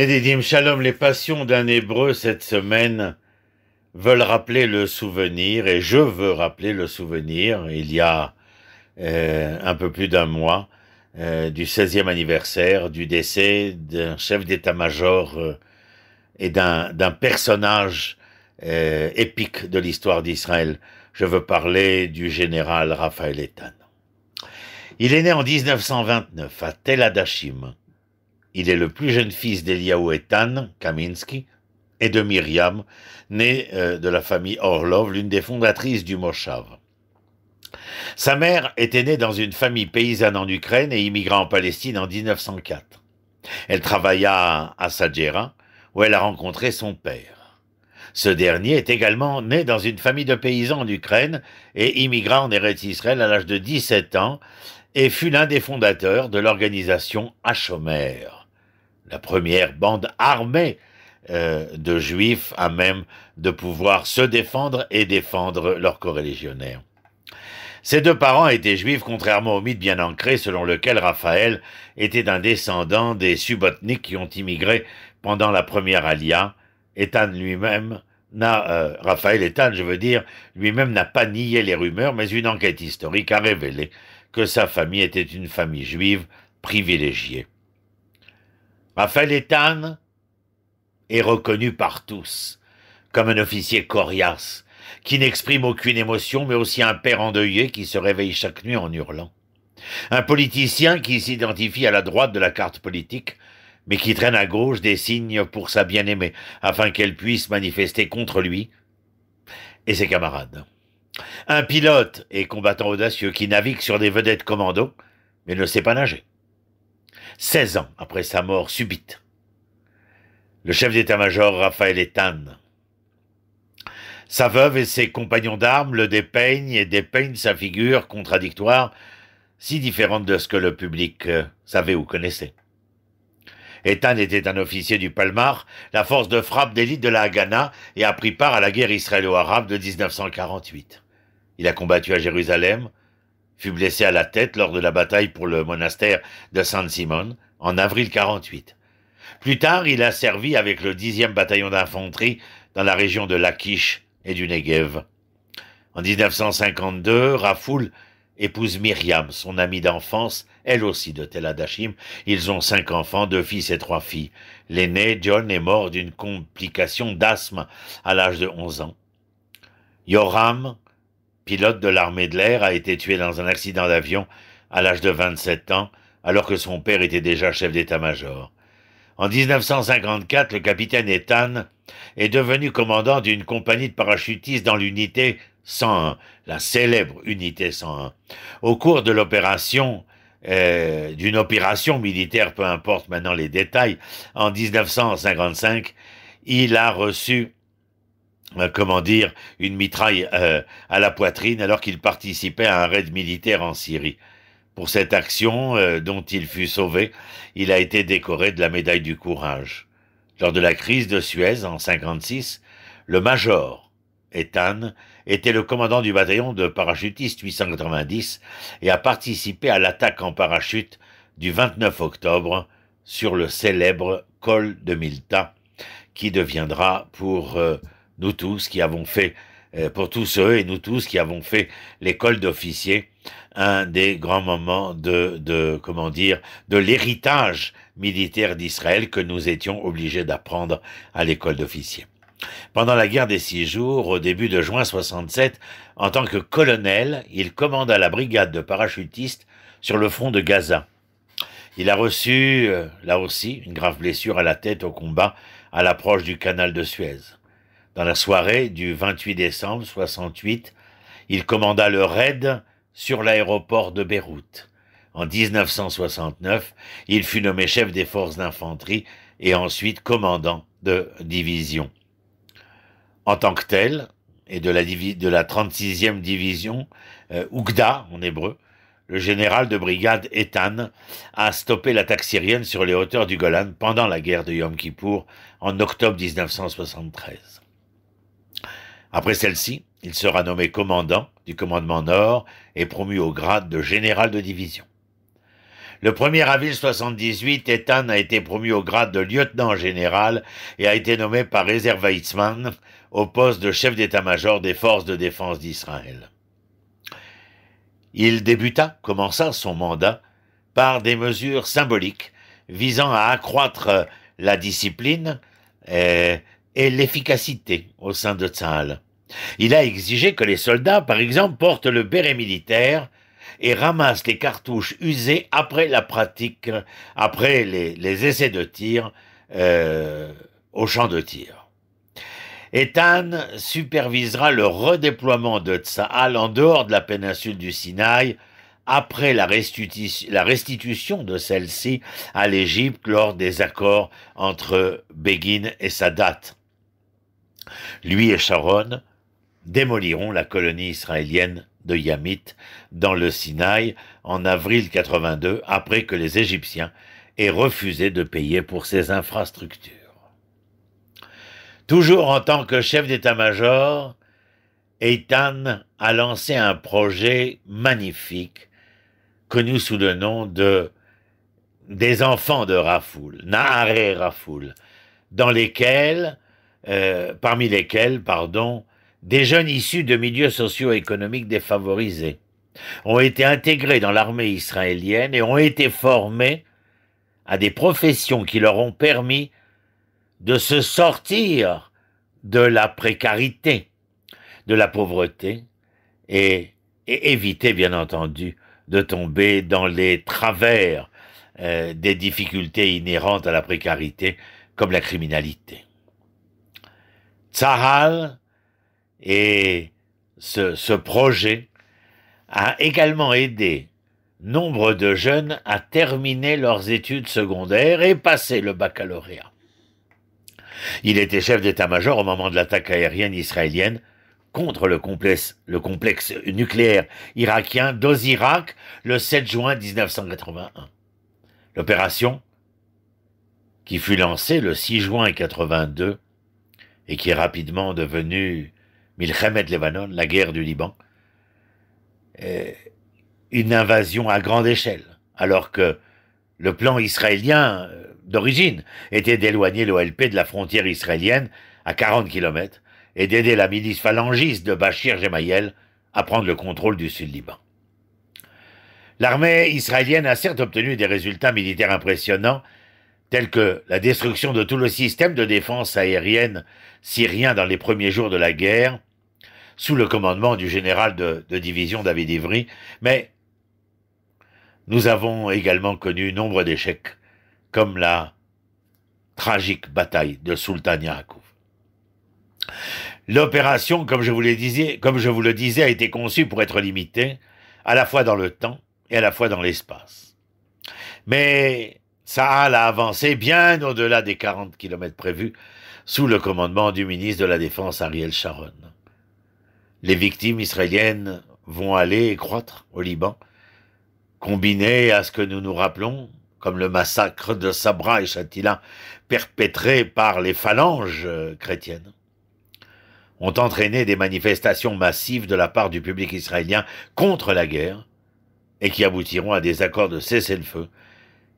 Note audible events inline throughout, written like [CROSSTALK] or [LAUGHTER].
Et Shalom, les passions d'un Hébreu cette semaine veulent rappeler le souvenir, et je veux rappeler le souvenir, il y a euh, un peu plus d'un mois, euh, du 16e anniversaire du décès d'un chef d'état-major euh, et d'un personnage épique de l'histoire d'Israël. Je veux parler du général Raphaël Etan. Il est né en 1929 à Tel Adachim, il est le plus jeune fils d'Eliaou Etan Kaminski et de Myriam, née euh, de la famille Orlov, l'une des fondatrices du Moshav. Sa mère était née dans une famille paysanne en Ukraine et immigra en Palestine en 1904. Elle travailla à Sajera, où elle a rencontré son père. Ce dernier est également né dans une famille de paysans en Ukraine et immigra en Eretz Israël à l'âge de 17 ans et fut l'un des fondateurs de l'organisation Hachomer la première bande armée euh, de juifs à même de pouvoir se défendre et défendre leurs corréligionnaires. Ses deux parents étaient juifs, contrairement au mythe bien ancré selon lequel Raphaël était un descendant des subotniks qui ont immigré pendant la première alia. Ethan lui-même n'a, euh, Raphaël Ethan, je veux dire, lui-même n'a pas nié les rumeurs, mais une enquête historique a révélé que sa famille était une famille juive privilégiée. Raphaël Ethan est reconnu par tous comme un officier coriace, qui n'exprime aucune émotion, mais aussi un père endeuillé qui se réveille chaque nuit en hurlant. Un politicien qui s'identifie à la droite de la carte politique, mais qui traîne à gauche des signes pour sa bien-aimée, afin qu'elle puisse manifester contre lui et ses camarades. Un pilote et combattant audacieux qui navigue sur des vedettes commando, mais ne sait pas nager. 16 ans après sa mort subite. Le chef d'état-major Raphaël Etan. Sa veuve et ses compagnons d'armes le dépeignent et dépeignent sa figure contradictoire, si différente de ce que le public euh, savait ou connaissait. Etan était un officier du Palmar, la force de frappe d'élite de la Haganah, et a pris part à la guerre israélo-arabe de 1948. Il a combattu à Jérusalem, fut blessé à la tête lors de la bataille pour le monastère de saint Simon en avril 48. Plus tard, il a servi avec le 10e bataillon d'infanterie dans la région de Lachish et du Negev. En 1952, Rafoul épouse Myriam, son amie d'enfance, elle aussi de Tel Adachim. Ils ont cinq enfants, deux fils et trois filles. L'aîné, John, est mort d'une complication d'asthme à l'âge de 11 ans. Yoram pilote de l'armée de l'air, a été tué dans un accident d'avion à l'âge de 27 ans, alors que son père était déjà chef d'état-major. En 1954, le capitaine Ethan est devenu commandant d'une compagnie de parachutistes dans l'unité 101, la célèbre unité 101. Au cours de l'opération, euh, d'une opération militaire, peu importe maintenant les détails, en 1955, il a reçu euh, comment dire, une mitraille euh, à la poitrine alors qu'il participait à un raid militaire en Syrie. Pour cette action, euh, dont il fut sauvé, il a été décoré de la médaille du courage. Lors de la crise de Suez en 56, le major Ethan était le commandant du bataillon de parachutistes 890 et a participé à l'attaque en parachute du 29 octobre sur le célèbre col de Milta, qui deviendra pour nous tous qui avons fait, euh, pour tous ceux et nous tous qui avons fait l'école d'officier, un des grands moments de, de comment dire, de l'héritage militaire d'Israël que nous étions obligés d'apprendre à l'école d'officier. Pendant la guerre des six jours, au début de juin 67, en tant que colonel, il commanda la brigade de parachutistes sur le front de Gaza. Il a reçu, euh, là aussi, une grave blessure à la tête au combat à l'approche du canal de Suez. Dans la soirée du 28 décembre 68, il commanda le raid sur l'aéroport de Beyrouth. En 1969, il fut nommé chef des forces d'infanterie et ensuite commandant de division. En tant que tel, et de la, de la 36e division, euh, Ougda en hébreu, le général de brigade Etan a stoppé l'attaque syrienne sur les hauteurs du Golan pendant la guerre de Yom Kippour en octobre 1973. Après celle-ci, il sera nommé commandant du commandement Nord et promu au grade de général de division. Le 1er avril 78, Ethan a été promu au grade de lieutenant général et a été nommé par réserve Weizmann au poste de chef d'état-major des forces de défense d'Israël. Il débuta, commença son mandat par des mesures symboliques visant à accroître la discipline euh, et, l'efficacité au sein de Tzahal. Il a exigé que les soldats, par exemple, portent le béret militaire et ramassent les cartouches usées après la pratique, après les, essais de tir euh, au champ de tir. Ethan supervisera le redéploiement de Tsahal en dehors de la péninsule du Sinaï après la, restitution, la restitution de celle-ci à l'Égypte lors des accords entre Begin et Sadat. Lui et Sharon démoliront la colonie israélienne de Yamit dans le Sinaï en avril 82 après que les Égyptiens aient refusé de payer pour ces infrastructures. Toujours en tant que chef d'état-major, Eitan a lancé un projet magnifique connu sous le nom de des enfants de Rafoul, Naharé Rafoul, dans lesquels, euh, parmi lesquels, pardon, des jeunes issus de milieux socio-économiques défavorisés, ont été intégrés dans l'armée israélienne et ont été formés à des professions qui leur ont permis de se sortir de la précarité, de la pauvreté et, éviter bien entendu de tomber dans les travers euh, des difficultés inhérentes à la précarité comme la criminalité. Tzahal, et ce, projet a également aidé nombre de jeunes à terminer leurs études secondaires et passer le baccalauréat. Il était chef d'état-major au moment de l'attaque aérienne israélienne contre le complexe, le complexe nucléaire irakien d'Ozirak le 7 juin 1981. L'opération, qui fut lancée le 6 juin 1982 et qui est rapidement devenue Milchemet Lebanon, la guerre du Liban, une invasion à grande échelle, alors que le plan israélien euh, d'origine était d'éloigner l'OLP de la frontière israélienne à 40 km et d'aider la milice phalangiste de Bachir Gemayel à prendre le contrôle du Sud-Liban. L'armée israélienne a certes obtenu des résultats militaires impressionnants, tels que la destruction de tout le système de défense aérienne syrien dans les premiers jours de la guerre, sous le commandement du général de, division David Ivry, mais nous avons également connu nombre d'échecs, comme la tragique bataille de Sultan L'opération, comme, je vous le disais, comme je vous le disais, a été conçue pour être limitée, à la fois dans le temps et à la fois dans l'espace. Mais ça a avancé bien au-delà des 40 km prévus, sous le commandement du ministre de la Défense Ariel Sharon les victimes israéliennes vont aller croître au Liban, combinées à ce que nous nous rappelons, comme le massacre de Sabra et Shatila perpétré par les phalanges euh, chrétiennes, ont entraîné des manifestations massives de la part du public israélien contre la guerre et qui aboutiront à des accords de cessez-le-feu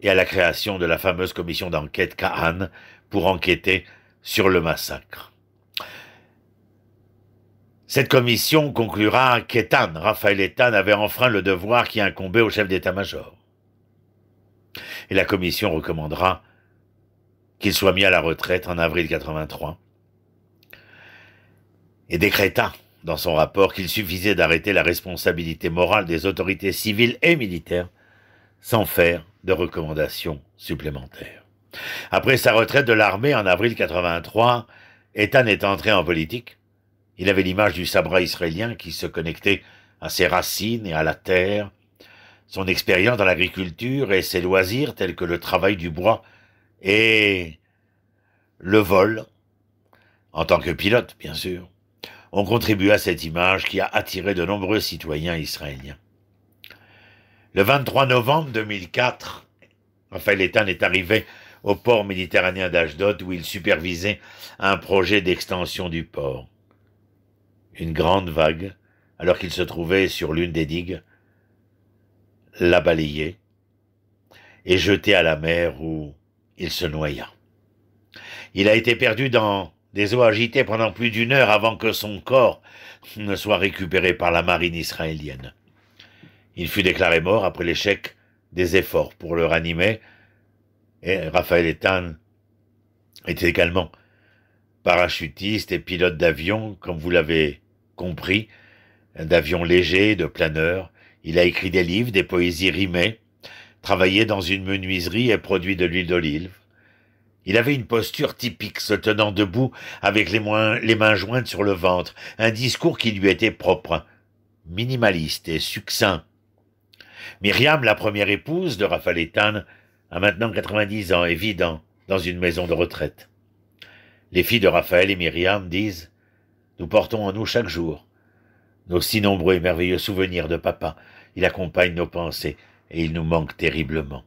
et à la création de la fameuse commission d'enquête Kahan pour enquêter sur le massacre. Cette commission conclura qu'Etan, Raphaël Etan, avait enfreint le devoir qui incombait au chef d'état-major. Et la commission recommandera qu'il soit mis à la retraite en avril 83 et décréta dans son rapport qu'il suffisait d'arrêter la responsabilité morale des autorités civiles et militaires sans faire de recommandations supplémentaires. Après sa retraite de l'armée en avril 83, Ethan est entré en politique il avait l'image du sabra israélien qui se connectait à ses racines et à la terre, son expérience dans l'agriculture et ses loisirs tels que le travail du bois et le vol, en tant que pilote bien sûr, ont contribué à cette image qui a attiré de nombreux citoyens israéliens. Le 23 novembre 2004, Raphaël Etan est arrivé au port méditerranéen d'Ashdod où il supervisait un projet d'extension du port une grande vague, alors qu'il se trouvait sur l'une des digues, l'a balayé et jeté à la mer où il se noya. Il a été perdu dans des eaux agitées pendant plus d'une heure avant que son corps ne soit récupéré par la marine israélienne. Il fut déclaré mort après l'échec des efforts pour le ranimer, et Raphaël Etan était également parachutiste et pilote d'avion, comme vous l'avez compris, d'avions légers, de planeurs. Il a écrit des livres, des poésies rimées, travaillé dans une menuiserie et produit de l'huile d'olive. Il avait une posture typique, se tenant debout avec les, mains jointes sur le ventre, un discours qui lui était propre, minimaliste et succinct. Myriam, la première épouse de Raphaël Etan, a maintenant 90 ans et vit dans, dans une maison de retraite. Les filles de Raphaël et Myriam disent nous portons en nous chaque jour nos si nombreux et merveilleux souvenirs de papa. Il accompagne nos pensées et il nous manque terriblement.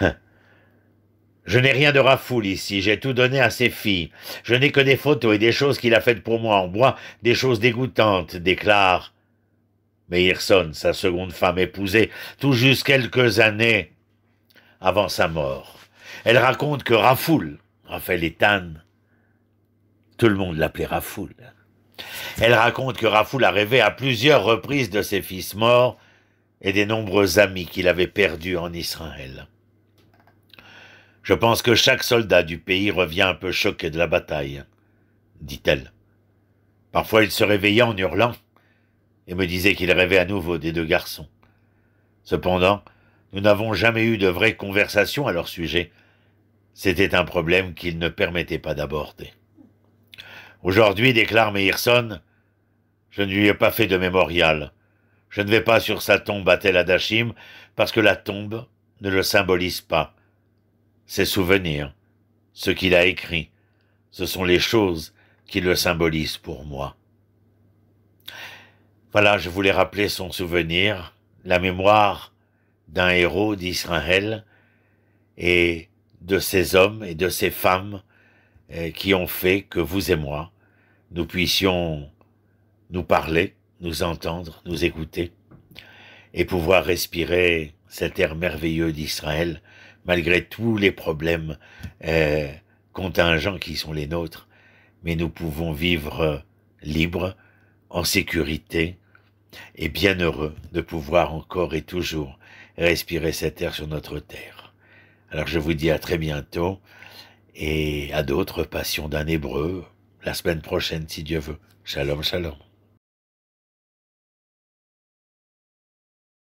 [LAUGHS] Je n'ai rien de rafoul ici, j'ai tout donné à ses filles. Je n'ai que des photos et des choses qu'il a faites pour moi en bois, des choses dégoûtantes, déclare Meyerson, sa seconde femme épousée, tout juste quelques années avant sa mort. Elle raconte que Rafoul, Raphaël Ethan, tout le monde l'appelait Rafoul. Elle raconte que Rafoul a rêvé à plusieurs reprises de ses fils morts et des nombreux amis qu'il avait perdus en Israël. Je pense que chaque soldat du pays revient un peu choqué de la bataille, dit-elle. Parfois il se réveillait en hurlant et me disait qu'il rêvait à nouveau des deux garçons. Cependant, nous n'avons jamais eu de vraie conversation à leur sujet. C'était un problème qu'il ne permettait pas d'aborder. Aujourd'hui, déclare Meirson, je ne lui ai pas fait de mémorial. Je ne vais pas sur sa tombe à Tel Adachim, parce que la tombe ne le symbolise pas. Ses souvenirs, ce qu'il a écrit, ce sont les choses qui le symbolisent pour moi. Voilà, je voulais rappeler son souvenir, la mémoire d'un héros d'Israël et de ces hommes et de ces femmes eh, qui ont fait que vous et moi, nous puissions nous parler, nous entendre, nous écouter et pouvoir respirer cet air merveilleux d'Israël malgré tous les problèmes euh, contingents qui sont les nôtres. Mais nous pouvons vivre euh, libres, en sécurité et bien heureux de pouvoir encore et toujours respirer cet air sur notre terre. Alors je vous dis à très bientôt et à d'autres passions d'un hébreu la semaine prochaine si Dieu veut. Shalom, shalom.